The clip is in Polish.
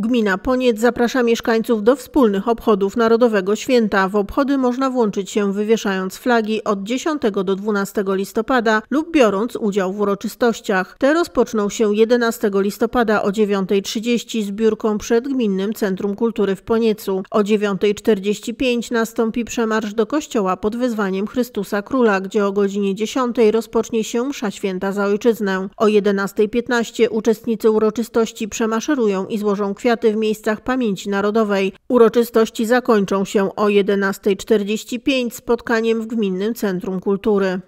Gmina Poniec zaprasza mieszkańców do wspólnych obchodów Narodowego Święta. W obchody można włączyć się wywieszając flagi od 10 do 12 listopada lub biorąc udział w uroczystościach. Te rozpoczną się 11 listopada o 9.30 z biurką przed Gminnym Centrum Kultury w Poniecu. O 9.45 nastąpi przemarsz do kościoła pod wezwaniem Chrystusa Króla, gdzie o godzinie 10 rozpocznie się msza święta za ojczyznę. O 11.15 uczestnicy uroczystości przemaszerują i złożą kwiaty w miejscach pamięci narodowej. Uroczystości zakończą się o 11.45 spotkaniem w Gminnym Centrum Kultury.